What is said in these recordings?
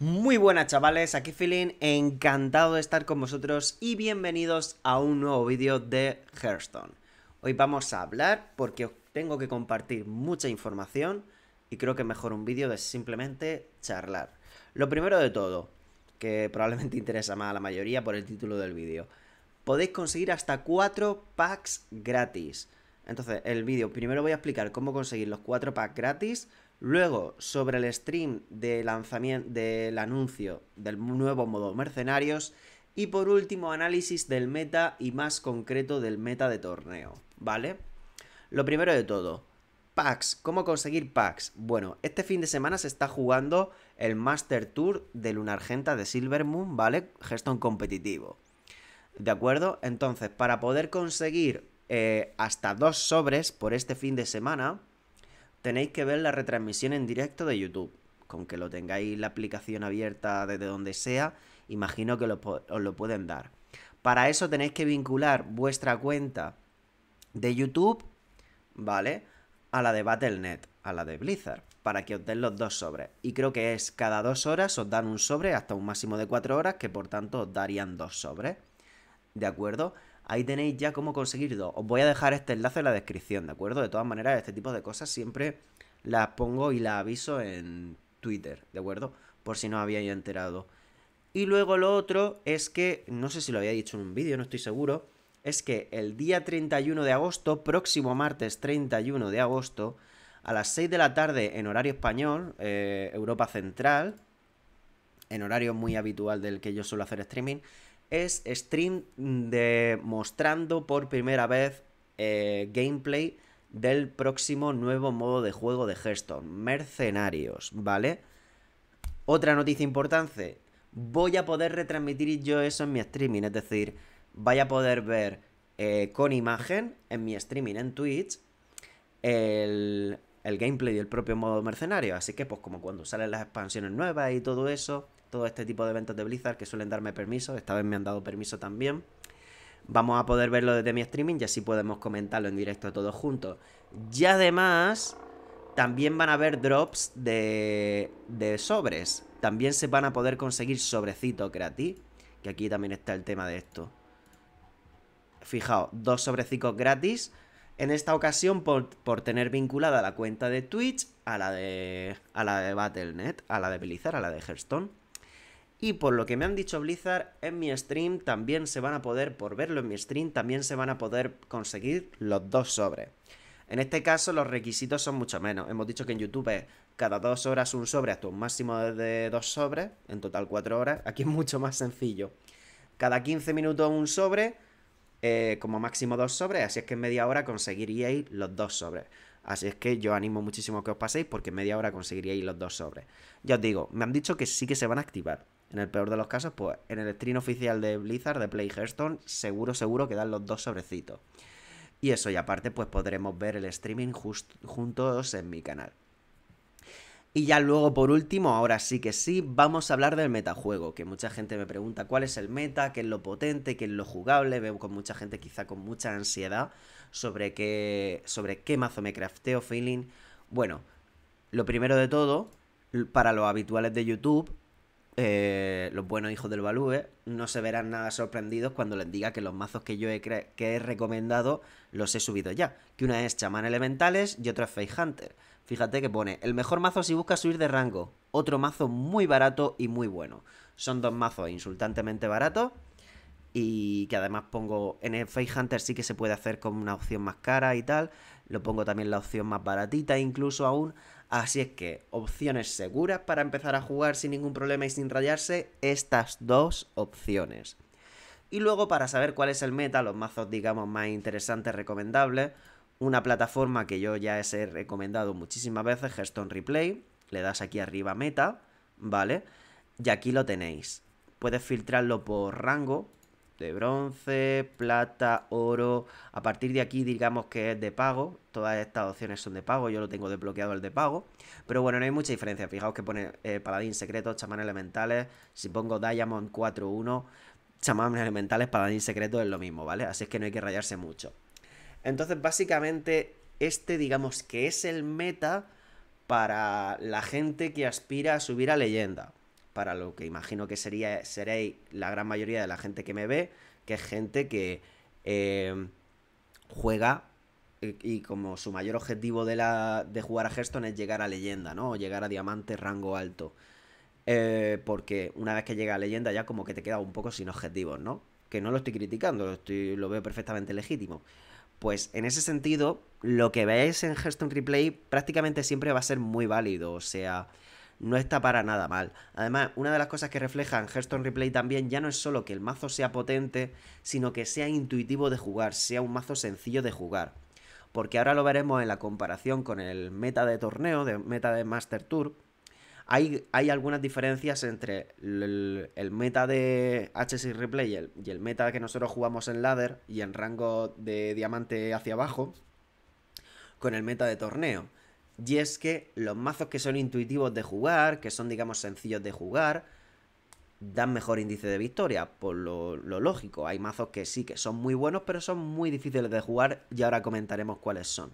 Muy buenas chavales, aquí Feeling, encantado de estar con vosotros y bienvenidos a un nuevo vídeo de Hearthstone. Hoy vamos a hablar porque os tengo que compartir mucha información y creo que mejor un vídeo de simplemente charlar. Lo primero de todo, que probablemente interesa más a la mayoría por el título del vídeo, podéis conseguir hasta 4 packs gratis. Entonces, el vídeo primero voy a explicar cómo conseguir los 4 packs gratis, Luego, sobre el stream lanzamiento del anuncio del nuevo modo Mercenarios. Y por último, análisis del meta y más concreto del meta de torneo, ¿vale? Lo primero de todo, packs. ¿Cómo conseguir packs? Bueno, este fin de semana se está jugando el Master Tour de Luna Argenta de Silver Moon, ¿vale? gestón competitivo. ¿De acuerdo? Entonces, para poder conseguir eh, hasta dos sobres por este fin de semana, tenéis que ver la retransmisión en directo de YouTube. Con que lo tengáis la aplicación abierta desde donde sea, imagino que os lo pueden dar. Para eso tenéis que vincular vuestra cuenta de YouTube, ¿vale? A la de Battle.net, a la de Blizzard, para que os den los dos sobres. Y creo que es cada dos horas os dan un sobre hasta un máximo de cuatro horas, que por tanto os darían dos sobres. ¿De acuerdo? ahí tenéis ya cómo conseguirlo. Os voy a dejar este enlace en la descripción, ¿de acuerdo? De todas maneras, este tipo de cosas siempre las pongo y las aviso en Twitter, ¿de acuerdo? Por si no os habíais enterado. Y luego lo otro es que, no sé si lo había dicho en un vídeo, no estoy seguro, es que el día 31 de agosto, próximo martes 31 de agosto, a las 6 de la tarde en horario español, eh, Europa Central, en horario muy habitual del que yo suelo hacer streaming, es stream de mostrando por primera vez eh, gameplay del próximo nuevo modo de juego de Hearthstone, Mercenarios, ¿vale? Otra noticia importante, voy a poder retransmitir yo eso en mi streaming, es decir, vaya a poder ver eh, con imagen en mi streaming en Twitch el, el gameplay del propio modo mercenario. Así que, pues, como cuando salen las expansiones nuevas y todo eso, todo este tipo de eventos de Blizzard que suelen darme permiso. Esta vez me han dado permiso también. Vamos a poder verlo desde mi streaming y así podemos comentarlo en directo todos juntos. Y además, también van a haber drops de, de sobres. También se van a poder conseguir sobrecitos gratis. Que aquí también está el tema de esto. Fijaos, dos sobrecitos gratis. En esta ocasión por, tener vinculada la cuenta de Twitch a la de, a la de Battle.net, a la de Blizzard, a la de Hearthstone. Y por lo que me han dicho Blizzard, en mi stream también se van a poder, por verlo en mi stream, también se van a poder conseguir los dos sobres. En este caso los requisitos son mucho menos. Hemos dicho que en YouTube es cada dos horas un sobre hasta un máximo de dos sobres, en total cuatro horas. Aquí es mucho más sencillo. Cada 15 minutos un sobre, eh, como máximo dos sobres, así es que en media hora conseguiríais los dos sobres. Así es que yo animo muchísimo que os paséis porque en media hora conseguiríais los dos sobres. Ya os digo, me han dicho que sí que se van a activar. En el peor de los casos, pues en el stream oficial de Blizzard, de Play Hearthstone, seguro, seguro que dan los dos sobrecitos. Y eso, y aparte, pues podremos ver el streaming juntos en mi canal. Y ya luego, por último, ahora sí que sí, vamos a hablar del metajuego, que mucha gente me pregunta cuál es el meta, qué es lo potente, qué es lo jugable, veo con mucha gente quizá con mucha ansiedad sobre qué, sobre qué mazo me crafteo, feeling. Bueno, lo primero de todo, para los habituales de YouTube, eh, los buenos hijos del Balúe no se verán nada sorprendidos cuando les diga que los mazos que yo he, que he recomendado los he subido ya. Que una es chamán elementales y otra es face hunter. Fíjate que pone el mejor mazo si busca subir de rango. Otro mazo muy barato y muy bueno. Son dos mazos insultantemente baratos. Y que además pongo en el Face Hunter sí que se puede hacer con una opción más cara y tal. Lo pongo también la opción más baratita, incluso aún. Así es que opciones seguras para empezar a jugar sin ningún problema y sin rayarse, estas dos opciones. Y luego para saber cuál es el meta, los mazos digamos más interesantes, recomendables, una plataforma que yo ya he recomendado muchísimas veces, Geston Replay, le das aquí arriba meta, ¿vale? Y aquí lo tenéis. Puedes filtrarlo por rango, de bronce, plata, oro. A partir de aquí digamos que es de pago. Todas estas opciones son de pago. Yo lo tengo desbloqueado el de pago. Pero bueno, no hay mucha diferencia. Fijaos que pone eh, paladín secreto, chamán elementales. Si pongo Diamond 4-1, chamán elementales, paladín secreto es lo mismo, ¿vale? Así es que no hay que rayarse mucho. Entonces básicamente este digamos que es el meta para la gente que aspira a subir a leyenda para lo que imagino que sería, seréis la gran mayoría de la gente que me ve, que es gente que em, juega y, como su mayor objetivo de, la, de jugar a Hearthstone es llegar a leyenda, ¿no? O llegar a diamante rango alto. Eh, porque una vez que llega a leyenda ya como que te queda un poco sin objetivos, ¿no? Que no lo estoy criticando, lo, estoy, lo veo perfectamente legítimo. Pues en ese sentido, lo que veáis en Hearthstone Replay prácticamente siempre va a ser muy válido. O sea, no está para nada mal. Además, una de las cosas que refleja en Hearthstone Replay también ya no es solo que el mazo sea potente, sino que sea intuitivo de jugar, sea un mazo sencillo de jugar. Porque ahora lo veremos en la comparación con el meta de torneo, de meta de Master Tour. Hay, hay algunas diferencias entre el, meta de HC Replay y el, y el meta que nosotros jugamos en ladder y en rango de diamante hacia abajo con el meta de torneo. Y es que los mazos que son intuitivos de jugar, que son, digamos, sencillos de jugar, dan mejor índice de victoria, por lo, lógico. Hay mazos que sí, que son muy buenos, pero son muy difíciles de jugar y ahora comentaremos cuáles son.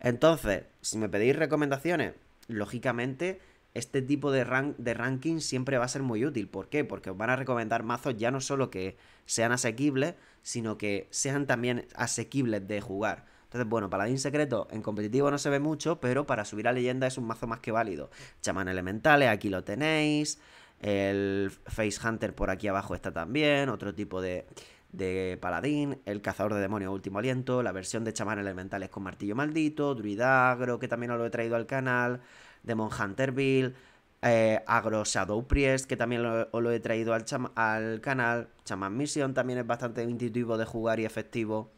Entonces, si me pedís recomendaciones, lógicamente este tipo de, de ranking siempre va a ser muy útil. ¿Por qué? Porque os van a recomendar mazos ya no solo que sean asequibles, sino que sean también asequibles de jugar. Entonces, bueno, paladín secreto en competitivo no se ve mucho, pero para subir a leyenda es un mazo más que válido. Chamán elementales, aquí lo tenéis. El Face Hunter por aquí abajo está también. Otro tipo de, paladín. El cazador de demonios último aliento. La versión de chamán elementales con martillo maldito. Agro, que también os lo he traído al canal. Demon Hunterville. Eh, Agro Shadow Priest, que también os lo he traído al, al canal. Chamán misión también es bastante intuitivo de jugar y efectivo.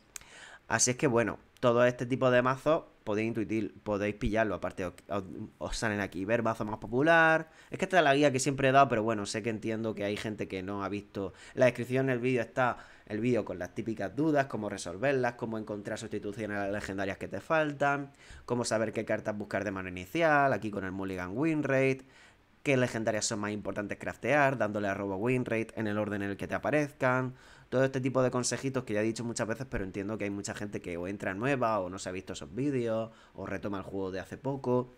Así es que bueno, todo este tipo de mazo podéis podéis pillarlo. Aparte, os, salen aquí ver mazo más popular. Es que esta es la guía que siempre he dado, pero bueno, sé que entiendo que hay gente que no ha visto. la descripción del vídeo está el vídeo con las típicas dudas, cómo resolverlas, cómo encontrar sustituciones a las legendarias que te faltan, cómo saber qué cartas buscar de mano inicial, aquí con el Mulligan winrate Qué legendarias son más importantes craftear, dándole a robo winrate en el orden en el que te aparezcan todo este tipo de consejitos que ya he dicho muchas veces, pero entiendo que hay mucha gente que o entra nueva o no se ha visto esos vídeos o retoma el juego de hace poco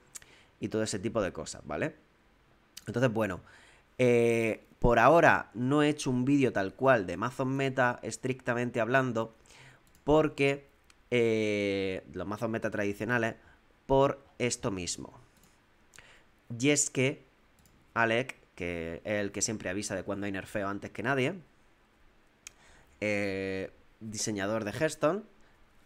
y todo ese tipo de cosas, ¿vale? Entonces, bueno, eh, por ahora no he hecho un vídeo tal cual de mazos meta, estrictamente hablando, porque eh, los mazos meta tradicionales, por esto mismo. Y es que Alec, que es el que siempre avisa de cuando hay nerfeo antes que nadie, eh, diseñador de Hearthstone,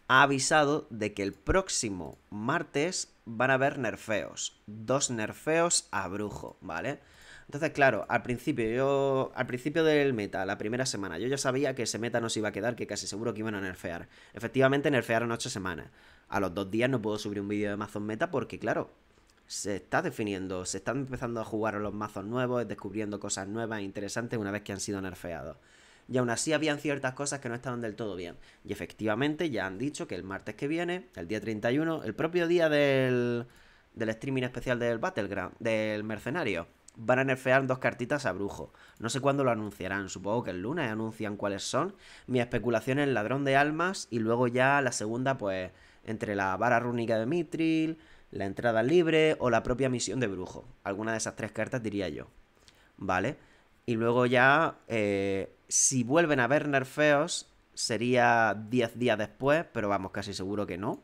ha avisado de que el próximo martes van a haber nerfeos. Dos nerfeos a brujo, ¿vale? Entonces, claro, al principio, yo. Al principio del meta, la primera semana, yo ya sabía que ese meta no se iba a quedar, que casi seguro que iban a nerfear. Efectivamente, nerfearon ocho semanas. A los dos días no puedo subir un vídeo de mazos meta porque, claro, se está definiendo, se están empezando a jugar los mazos nuevos, descubriendo cosas nuevas e interesantes una vez que han sido nerfeados y aún así habían ciertas cosas que no estaban del todo bien. Y efectivamente ya han dicho que el martes que viene, el día 31, el propio día del, del streaming especial del Battleground, del Mercenario, van a nerfear dos cartitas a brujo. No sé cuándo lo anunciarán, supongo que el lunes anuncian cuáles son. Mi especulación es el ladrón de almas y luego ya la segunda, pues, entre la vara rúnica de Mitril, la entrada libre o la propia misión de brujo. Alguna de esas tres cartas diría yo. ¿Vale? Y luego ya, eh, si vuelven a ver nerfeos, sería 10 días después, pero vamos, casi seguro que no.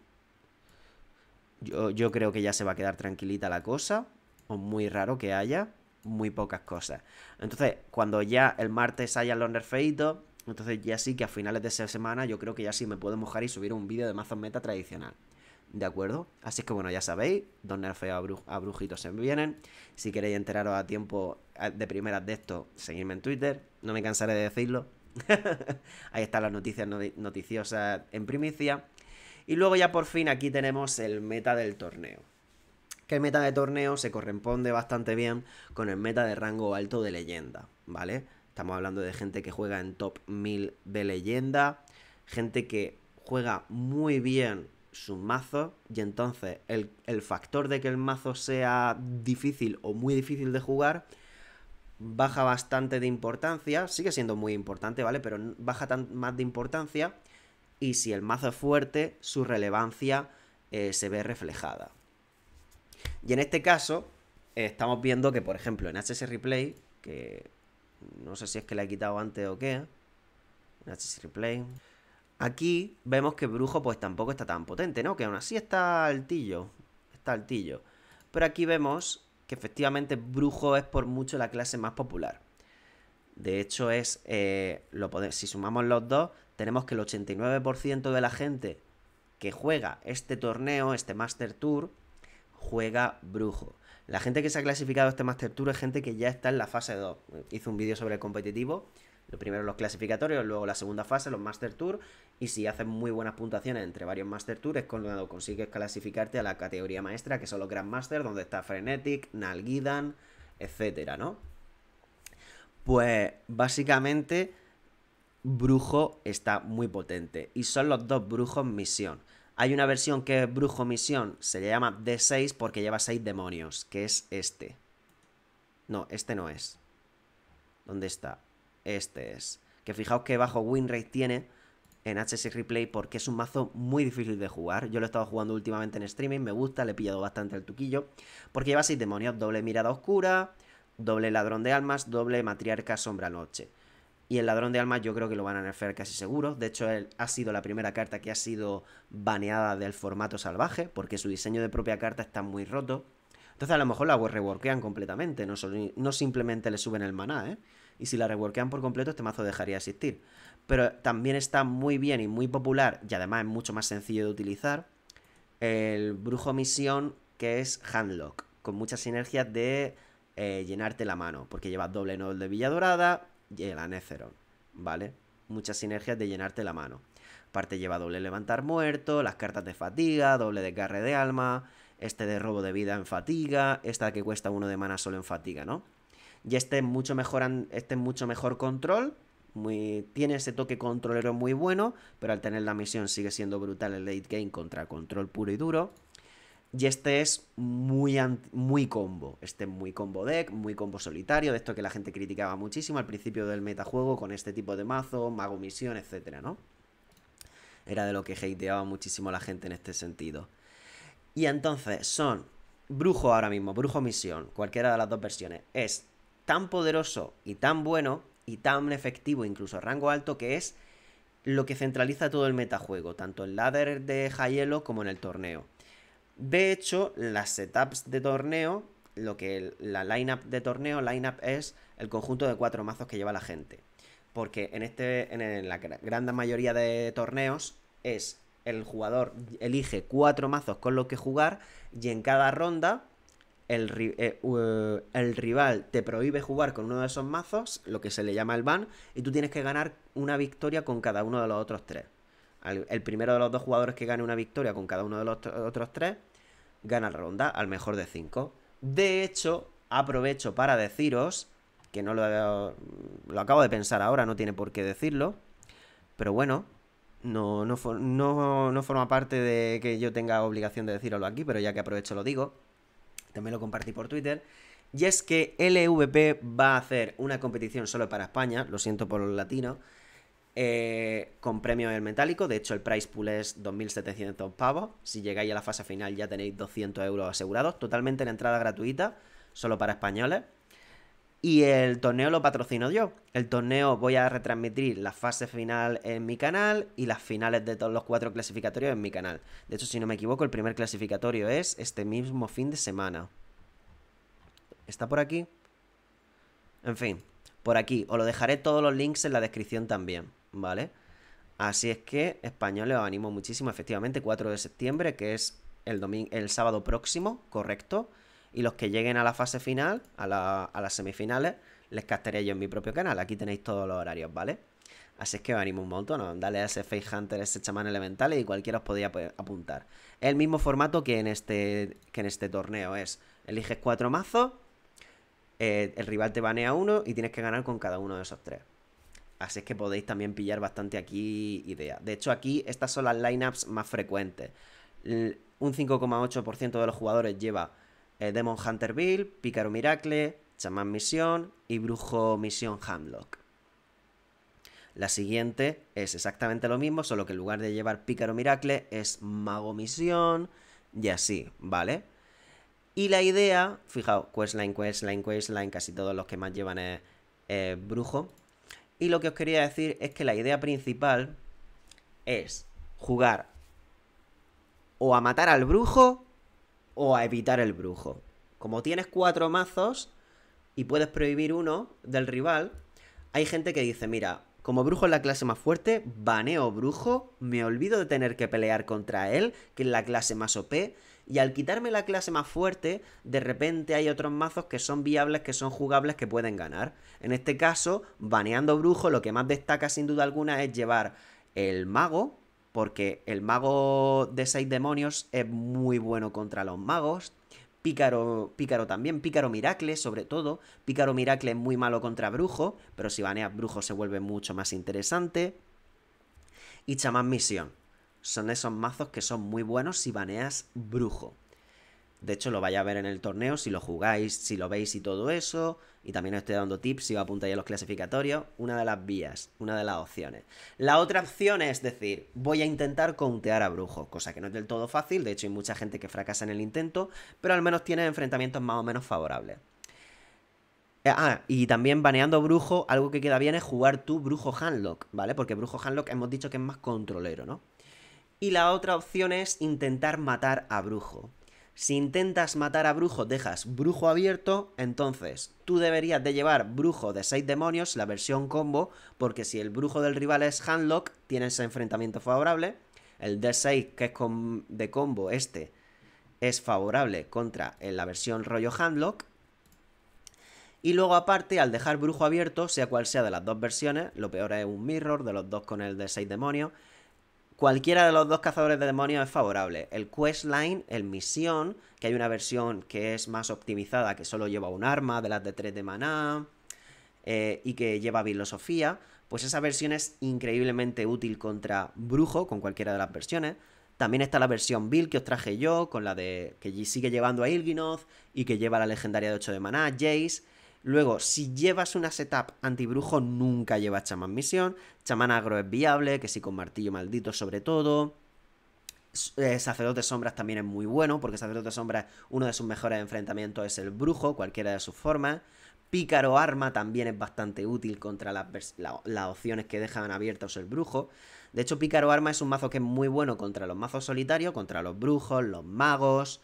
Yo, creo que ya se va a quedar tranquilita la cosa, o muy raro que haya, muy pocas cosas. Entonces, cuando ya el martes hayan los nerfeitos, entonces ya sí que a finales de esa semana yo creo que ya sí me puedo mojar y subir un vídeo de Mazo meta tradicional. ¿De acuerdo? Así que bueno, ya sabéis, dos nerfeos a, brujitos se vienen. Si queréis enteraros a tiempo de primeras de esto, seguidme en Twitter. No me cansaré de decirlo. Ahí están las noticias noticiosas en primicia. Y luego ya por fin aquí tenemos el meta del torneo. Que el meta de torneo se corresponde bastante bien con el meta de rango alto de leyenda, ¿vale? Estamos hablando de gente que juega en top 1000 de leyenda, gente que juega muy bien sus mazos y entonces el, factor de que el mazo sea difícil o muy difícil de jugar baja bastante de importancia, sigue siendo muy importante, ¿vale? Pero baja tan, más de importancia y si el mazo es fuerte, su relevancia eh, se ve reflejada. Y en este caso, estamos viendo que, por ejemplo, en HS Replay, que no sé si es que la he quitado antes o qué, en HS Replay, Aquí vemos que Brujo pues tampoco está tan potente, ¿no? Que aún así está altillo, está altillo. Pero aquí vemos que efectivamente Brujo es por mucho la clase más popular. De hecho es, eh, si sumamos los dos, tenemos que el 89% de la gente que juega este torneo, este Master Tour, juega Brujo. La gente que se ha clasificado a este Master Tour es gente que ya está en la fase 2. Hice un vídeo sobre el competitivo, lo Primero los clasificatorios, luego la segunda fase, los Master Tour. Y si haces muy buenas puntuaciones entre varios Master Tours es cuando consigues clasificarte a la categoría maestra, que son los Grand Masters, donde está Frenetic, Nalgidan, etcétera, ¿no? Pues básicamente, Brujo está muy potente. Y son los dos Brujos Misión. Hay una versión que es Brujo Misión, se le llama D6 porque lleva 6 demonios, que es este. No, este no es. ¿Dónde está? Este es. Que fijaos que bajo winrate tiene en h Replay porque es un mazo muy difícil de jugar. Yo lo he estado jugando últimamente en streaming, me gusta, le he pillado bastante el tuquillo. Porque lleva 6 demonios, doble mirada oscura, doble ladrón de almas, doble matriarca sombra noche. Y el ladrón de almas yo creo que lo van a nerfear casi seguro. De hecho, él ha sido la primera carta que ha sido baneada del formato salvaje porque su diseño de propia carta está muy roto. Entonces a lo mejor la reworkean completamente, no, simplemente le suben el maná, ¿eh? Y si la reworkean por completo, este mazo dejaría de existir. Pero también está muy bien y muy popular, y además es mucho más sencillo de utilizar, el brujo misión que es Handlock, con muchas sinergias de eh, llenarte la mano, porque lleva doble nodo de Villa Dorada y el Anetheron. ¿vale? Muchas sinergias de llenarte la mano. Aparte lleva doble levantar muerto, las cartas de fatiga, doble desgarre de alma, este de robo de vida en fatiga, esta que cuesta uno de mana solo en fatiga, ¿no? Y este es mucho mejor, este es mucho mejor control, muy, tiene ese toque controlero muy bueno, pero al tener la misión sigue siendo brutal el late game contra control puro y duro. Y este es muy, muy combo. Este es muy combo deck, muy combo solitario, de esto que la gente criticaba muchísimo al principio del metajuego con este tipo de mazo, mago misión, etcétera, ¿no? Era de lo que hateaba muchísimo la gente en este sentido. Y entonces son Brujo ahora mismo, Brujo Misión, cualquiera de las dos versiones, es tan poderoso y tan bueno y tan efectivo, incluso rango alto, que es lo que centraliza todo el metajuego, tanto en ladder de Hielo como en el torneo. De hecho, las setups de torneo, lo que la lineup de torneo, lineup es el conjunto de cuatro mazos que lleva la gente. Porque en este en la gran mayoría de torneos es el jugador elige cuatro mazos con los que jugar y en cada ronda eh, eh, el, rival te prohíbe jugar con uno de esos mazos, lo que se le llama el ban, y tú tienes que ganar una victoria con cada uno de los otros tres. El, primero de los dos jugadores que gane una victoria con cada uno de los otros tres gana la ronda al mejor de cinco. De hecho, aprovecho para deciros, que no lo, lo acabo de pensar ahora, no tiene por qué decirlo, pero bueno, no, no, forma parte de que yo tenga obligación de decirlo aquí, pero ya que aprovecho lo digo. También lo compartí por Twitter. Y es que LVP va a hacer una competición solo para España, lo siento por los latinos, eh, con premio el metálico. De hecho, el price pool es 2.700 pavos. Si llegáis a la fase final ya tenéis 200 euros asegurados, totalmente en entrada gratuita, solo para españoles. Y el torneo lo patrocino yo. El torneo voy a retransmitir la fase final en mi canal y las finales de todos los cuatro clasificatorios en mi canal. De hecho, si no me equivoco, el primer clasificatorio es este mismo fin de semana. ¿Está por aquí? En fin, por aquí. Os lo dejaré todos los links en la descripción también, ¿vale? Así es que, españoles, os animo muchísimo. Efectivamente, 4 de septiembre, que es el, el sábado próximo, ¿correcto? y los que lleguen a la fase final, a, las semifinales, les captaré yo en mi propio canal. Aquí tenéis todos los horarios, ¿vale? Así es que os animo un montón, dale a ese Face Hunter, ese chamán elemental y cualquiera os podía pues, apuntar. El mismo formato que en este, en este torneo es, eliges cuatro mazos, eh, el rival te banea uno y tienes que ganar con cada uno de esos tres. Así es que podéis también pillar bastante aquí ideas. De hecho, aquí estas son las lineups más frecuentes. Un 5,8% de los jugadores lleva eh, Demon Hunter Bill, Pícaro Miracle, Chamán Misión y Brujo Misión Hamlock. La siguiente es exactamente lo mismo, solo que en lugar de llevar Pícaro Miracle es Mago Misión y así, ¿vale? Y la idea, fijaos, questline, questline, questline, casi todos los que más llevan es brujo. Y lo que os quería decir es que la idea principal es jugar o a matar al brujo o a evitar el brujo. Como tienes cuatro mazos y puedes prohibir uno del rival, hay gente que dice, mira, como brujo es la clase más fuerte, baneo brujo, me olvido de tener que pelear contra él, que es la clase más OP, y al quitarme la clase más fuerte, de repente hay otros mazos que son viables, que son jugables, que pueden ganar. En este caso, baneando brujo, lo que más destaca sin duda alguna es llevar el mago, porque el mago de seis demonios es muy bueno contra los magos. Pícaro, Pícaro también, Pícaro Miracle sobre todo. Pícaro Miracle es muy malo contra Brujo, pero si baneas Brujo se vuelve mucho más interesante. Y Chamán Misión. Son esos mazos que son muy buenos si baneas Brujo. De hecho, lo vaya a ver en el torneo si lo jugáis, si lo veis y todo eso. Y también os estoy dando tips si os apuntáis a los clasificatorios. Una de las vías, una de las opciones. La otra opción es decir, voy a intentar countear a brujo cosa que no es del todo fácil. De hecho, hay mucha gente que fracasa en el intento, pero al menos tiene enfrentamientos más o menos favorables. Eh, ah, y también baneando brujo, algo que queda bien es jugar tu brujo handlock, ¿vale? Porque brujo handlock hemos dicho que es más controlero, ¿no? Y la otra opción es intentar matar a brujo. Si intentas matar a brujo, dejas brujo abierto, entonces tú deberías de llevar brujo de 6 demonios, la versión combo, porque si el brujo del rival es Handlock, tienes enfrentamiento favorable. El D6, que es de combo este, es favorable contra eh, la versión rollo Handlock. Y luego aparte, al dejar brujo abierto, sea cual sea de las dos versiones, lo peor es un mirror de los dos con el de 6 demonios, Cualquiera de los dos cazadores de demonios es favorable. El quest line, el misión, que hay una versión que es más optimizada, que solo lleva un arma de las de 3 de maná eh, y que lleva filosofía, pues esa versión es increíblemente útil contra brujo, con cualquiera de las versiones. También está la versión Bill que os traje yo, con la de que sigue llevando a Ilginoth y que lleva la legendaria de 8 de maná, Jace. Luego, si llevas una setup antibrujo, nunca llevas chamán misión. Chamán agro es viable, que sí con martillo maldito sobre todo. Eh, sacerdote sombras también es muy bueno, porque sacerdote sombras, uno de sus mejores enfrentamientos es el brujo, cualquiera de sus formas. Pícaro arma también es bastante útil contra las, las opciones que dejan abiertas el brujo. De hecho, Pícaro arma es un mazo que es muy bueno contra los mazos solitarios, contra los brujos, los magos,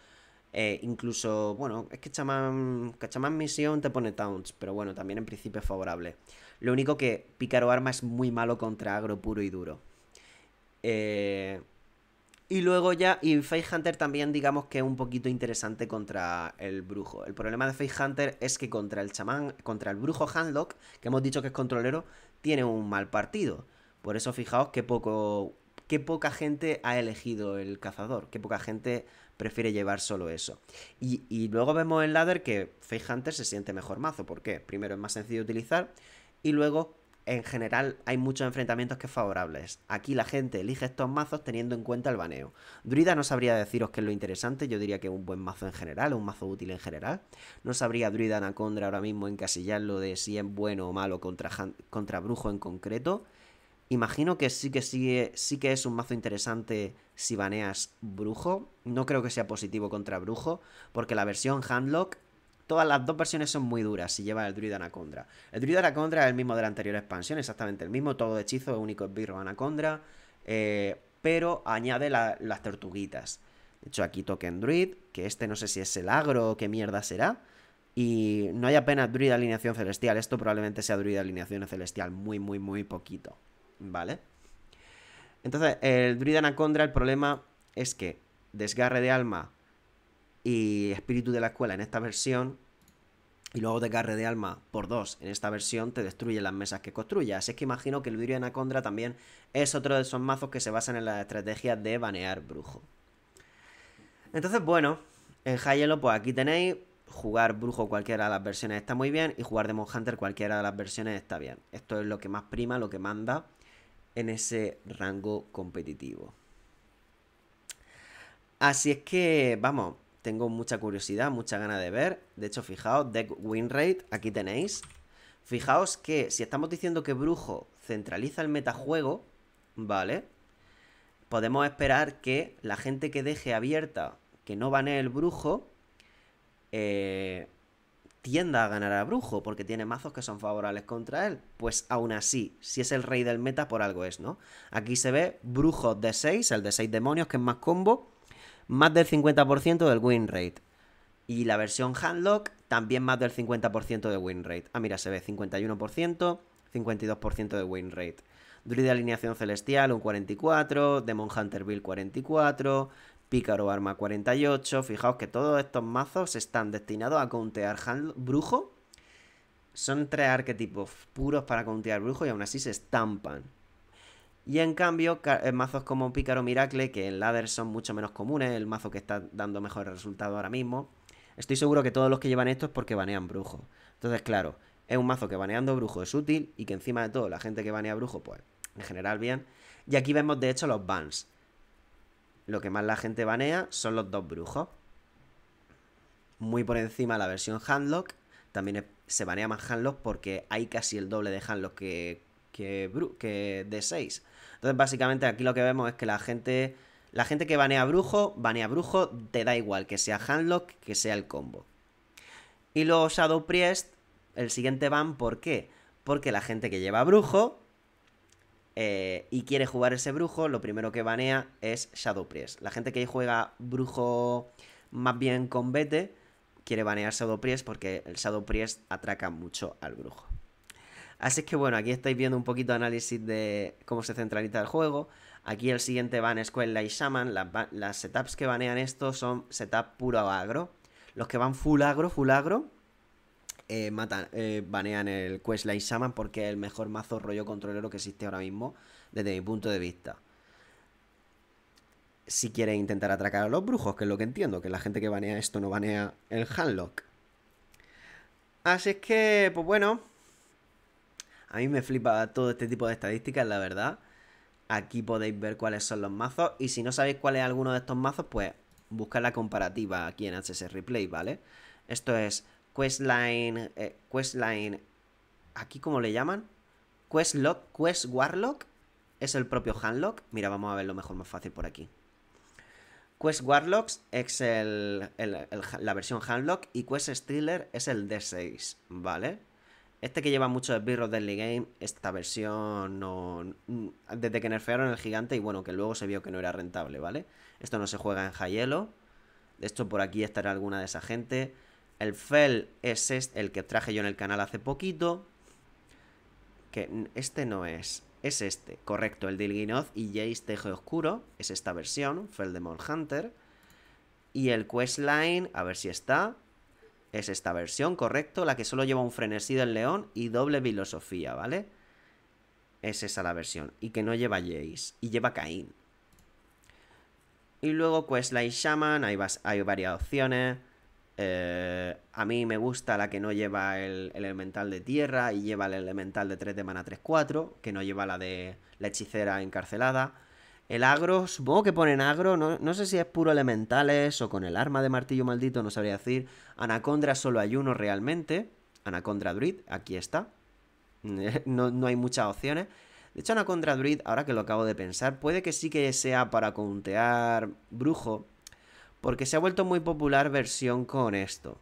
eh, incluso, bueno, es que Chamán, Misión te pone taunts, pero bueno, también en principio es favorable. Lo único que Pícaro Arma es muy malo contra agro puro y duro. Eh, y luego ya, y Face Hunter también digamos que es un poquito interesante contra el brujo. El problema de Face Hunter es que contra el chamán, contra el brujo Handlock, que hemos dicho que es controlero, tiene un mal partido. Por eso fijaos que poco, qué poca gente ha elegido el cazador, que poca gente prefiere llevar solo eso. Y, luego vemos en ladder que Face Hunter se siente mejor mazo. ¿Por qué? Primero es más sencillo de utilizar y luego en general hay muchos enfrentamientos que favorables. Aquí la gente elige estos mazos teniendo en cuenta el baneo. Druida no sabría deciros qué es lo interesante, yo diría que un buen mazo en general, un mazo útil en general. No sabría Druida Anacondra ahora mismo encasillarlo de si es bueno o malo contra, contra Brujo en concreto. Imagino que sí que sí que es un mazo interesante si baneas brujo. No creo que sea positivo contra brujo, porque la versión Handlock, todas las dos versiones son muy duras si lleva el druida Anacondra. El druida Anacondra es el mismo de la anterior expansión, exactamente el mismo, todo hechizo, único birro Anacondra, eh, pero añade las tortuguitas. De hecho, aquí token druid, que este no sé si es el agro o qué mierda será. Y no hay apenas druida alineación celestial, esto probablemente sea druida alineación celestial, muy, muy, muy poquito. ¿Vale? Entonces, el druida anacondra, el problema es que desgarre de alma y espíritu de la escuela en esta versión y luego desgarre de alma por dos en esta versión te destruye las mesas que construyas. Así es que imagino que el vidrio Anacondra también es otro de esos mazos que se basan en la estrategia de banear brujo. Entonces, bueno, en Yellow pues aquí tenéis jugar brujo cualquiera de las versiones está muy bien y jugar Demon Hunter cualquiera de las versiones está bien. Esto es lo que más prima, lo que manda en ese rango competitivo. Así es que, vamos, tengo mucha curiosidad, mucha gana de ver. De hecho, fijaos, deck win rate, aquí tenéis. Fijaos que si estamos diciendo que Brujo centraliza el metajuego, ¿vale? Podemos esperar que la gente que deje abierta que no banee el Brujo, eh, tienda a ganar a Brujo, porque tiene mazos que son favorables contra él. Pues aún así, si es el rey del meta, por algo es, ¿no? Aquí se ve Brujo de 6, el de 6 demonios, que es más combo, más del 50% del win rate. Y la versión Handlock, también más del 50% de win rate. Ah, mira, se ve 51%, 52% de win rate. Druid de alineación celestial, un 44, Demon Hunter Bill 44, Pícaro Arma 48. Fijaos que todos estos mazos están destinados a contear Brujo. Son tres arquetipos puros para contear Brujo y aún así se estampan. Y en cambio, eh, mazos como Pícaro Miracle, que en ladder son mucho menos comunes, el mazo que está dando mejores resultados ahora mismo. Estoy seguro que todos los que llevan esto es porque banean brujo. Entonces, claro, es un mazo que baneando brujo es útil y que encima de todo la gente que banea brujo, pues en general bien. Y aquí vemos de hecho los bans. Lo que más la gente banea son los dos brujos. Muy por encima la versión Handlock. También se banea más Handlock porque hay casi el doble de Handlock que, que, que de 6. Entonces, básicamente aquí lo que vemos es que la gente. La gente que banea brujo, banea brujo, te da igual que sea Handlock, que sea el combo. Y los Shadow Priest, el siguiente ban, ¿por qué? Porque la gente que lleva brujo eh, y quiere jugar ese brujo, lo primero que banea es Shadow Priest. La gente que juega brujo más bien con Bete quiere banear Shadow Priest porque el Shadow Priest atraca mucho al brujo. Así que bueno, aquí estáis viendo un poquito de análisis de cómo se centraliza el juego. Aquí el siguiente van es escuela y Shaman. Las, las setups que banean esto son setup puro agro. Los que van full agro, full agro, eh, eh, banean el Questline Shaman porque es el mejor mazo rollo controlero que existe ahora mismo, desde mi punto de vista. Si quieres intentar atracar a los brujos, que es lo que entiendo, que la gente que banea esto no banea el Handlock. Así es que, pues bueno. A mí me flipa todo este tipo de estadísticas, la verdad. Aquí podéis ver cuáles son los mazos. Y si no sabéis cuál es alguno de estos mazos, pues buscad la comparativa aquí en HS Replay, ¿vale? Esto es Questline, eh, Questline, aquí cómo le llaman, Questlock, Quest Warlock, es el propio Handlock. Mira, vamos a lo mejor, más fácil por aquí. Quest Warlocks es el, la versión Handlock y Quest Stealer es el D6, ¿vale? Este que lleva mucho esbirros del Game, esta versión no... Desde que nerfearon el gigante y bueno, que luego se vio que no era rentable, ¿vale? Esto no se juega en Hielo. De hecho, por aquí estará alguna de esa gente. El Fell es el que traje yo en el canal hace poquito. Que este no es. Es este, correcto, el de y Jace Teje Oscuro. Es esta versión, Fell de Hunter. Y el Questline, a ver si está. Es esta versión, correcto, la que solo lleva un frenesí del león y doble filosofía, ¿vale? Es esa la versión. Y que no lleva Jace, y lleva Caín. Y luego Questline Shaman, hay varias opciones. Eh, a mí me gusta la que no lleva el, elemental de tierra y lleva el elemental de 3 de mana 3-4, que no lleva la de la hechicera encarcelada. El agro, supongo que ponen agro, no, sé si es puro elementales o con el arma de martillo maldito, no sabría decir. Anacondra solo hay uno realmente. Anacondra Druid, aquí está. No, no hay muchas opciones. De hecho, Anacondra Druid, ahora que lo acabo de pensar, puede que sí que sea para contear brujo porque se ha vuelto muy popular versión con esto.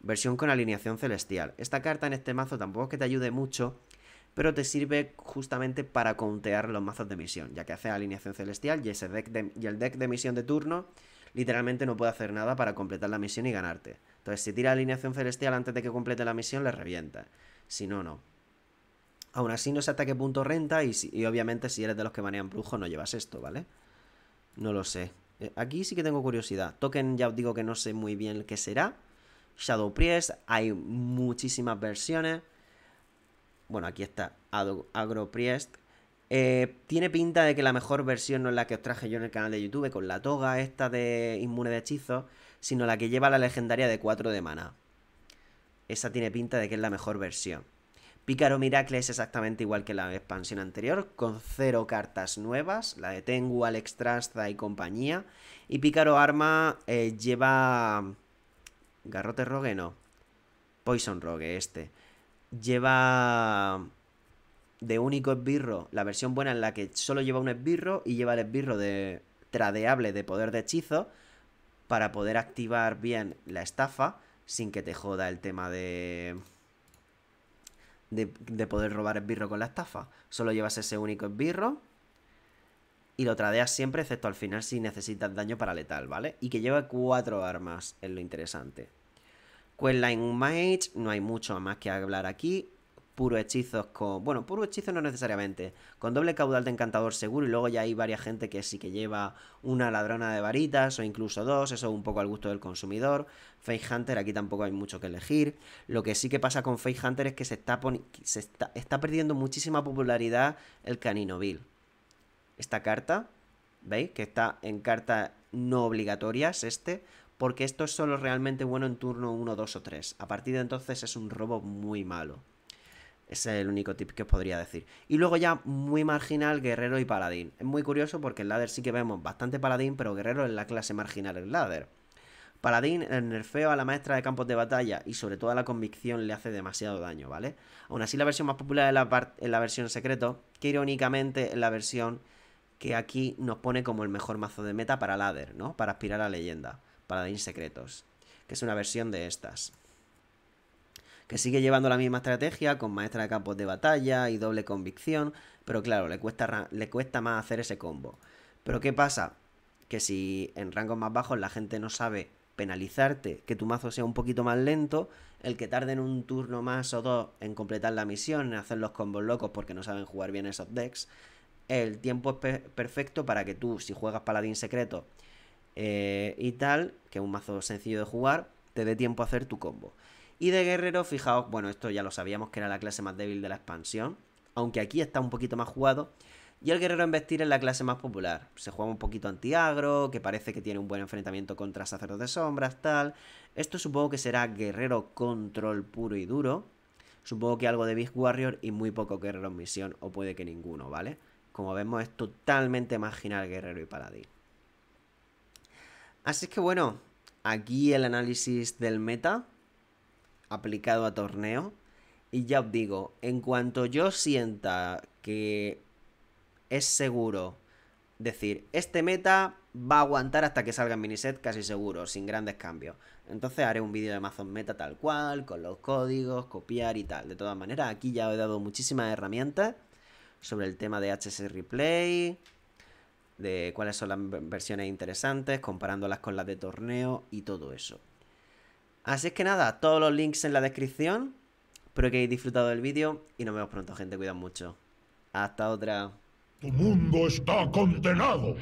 Versión con alineación celestial. Esta carta en este mazo tampoco es que te ayude mucho, pero te sirve justamente para contear los mazos de misión, ya que hace alineación celestial y, ese deck y el deck de misión de turno literalmente no puede hacer nada para completar la misión y ganarte. Entonces, si tira alineación celestial antes de que complete la misión, le revienta. Si no, no. Aún así, no sé hasta qué punto renta y, obviamente si eres de los que manean brujo, no llevas esto, ¿vale? No lo sé. Eh, aquí sí que tengo curiosidad. Token ya os digo que no sé muy bien qué será. Shadow Priest, hay muchísimas versiones. Bueno, aquí está Agro Priest. Eh, tiene pinta de que la mejor versión no es la que os traje yo en el canal de YouTube con la toga esta de inmune de hechizos, sino la que lleva la legendaria de 4 de mana. Esa tiene pinta de que es la mejor versión. Pícaro Miracle es exactamente igual que la expansión anterior, con cero cartas nuevas, la de Tengu, Alex Trasta y compañía. Y Pícaro Arma eh, lleva... Garrote Rogue no. Poison Rogue este. Lleva de único esbirro, la versión buena en la que solo lleva un esbirro y lleva el esbirro de tradeable de poder de hechizo para poder activar bien la estafa sin que te joda el tema de de, poder robar esbirro con la estafa. Solo llevas ese único esbirro y lo tradeas siempre, excepto al final si necesitas daño para letal, ¿vale? Y que lleva cuatro armas, es lo interesante. Questline Mage, no hay mucho más que hablar aquí puro hechizos con. Bueno, puro hechizo no necesariamente. Con doble caudal de encantador seguro. Y luego ya hay varias gente que sí que lleva una ladrona de varitas. O incluso dos. Eso es un poco al gusto del consumidor. Face Hunter, aquí tampoco hay mucho que elegir. Lo que sí que pasa con Face Hunter es que se está, se está, perdiendo muchísima popularidad el Canino Bill. Esta carta. ¿Veis? Que está en cartas no obligatorias. Este porque esto es solo realmente bueno en turno 1, 2 o 3. A partir de entonces es un robo muy malo. Ese es el único tip que os podría decir. Y luego ya muy marginal guerrero y paladín. Es muy curioso porque en ladder sí que vemos bastante paladín, pero guerrero es la clase marginal en ladder. Paladín, el nerfeo a la maestra de campos de batalla y sobre todo a la convicción le hace demasiado daño, ¿vale? Aún así la versión más popular es la, la versión secreto, que irónicamente es la versión que aquí nos pone como el mejor mazo de meta para ladder, ¿no? Para aspirar a leyenda, Paladín secretos, que es una versión de estas que sigue llevando la misma estrategia con maestra de campos de batalla y doble convicción, pero claro, le cuesta, le cuesta más hacer ese combo. Pero ¿qué pasa? Que si en rangos más bajos la gente no sabe penalizarte, que tu mazo sea un poquito más lento, el que tarde en un turno más o dos en completar la misión, en hacer los combos locos porque no saben jugar bien esos decks, el tiempo es perfecto para que tú, si juegas paladín secreto eh, y tal, que es un mazo sencillo de jugar, te dé tiempo a hacer tu combo. Y de guerrero, fijaos, bueno, esto ya lo sabíamos que era la clase más débil de la expansión, aunque aquí está un poquito más jugado. Y el guerrero en vestir es la clase más popular. Se juega un poquito antiagro, que parece que tiene un buen enfrentamiento contra sacerdotes de sombras, tal. Esto supongo que será guerrero control puro y duro. Supongo que algo de Big Warrior y muy poco guerrero en misión, o puede que ninguno, ¿vale? Como vemos, es totalmente marginal guerrero y paladín. Así que bueno, aquí el análisis del meta aplicado a torneo. Y ya os digo, en cuanto yo sienta que es seguro decir, este meta va a aguantar hasta que salga en miniset casi seguro, sin grandes cambios. Entonces haré un vídeo de Amazon Meta tal cual, con los códigos, copiar y tal. De todas maneras, aquí ya os he dado muchísimas herramientas sobre el tema de HS Replay, de cuáles son las versiones interesantes, comparándolas con las de torneo y todo eso. Así es que nada, todos los links en la descripción. Espero que hayáis disfrutado del vídeo y nos vemos pronto, gente. Cuidado mucho. Hasta otra. Tu mundo está condenado.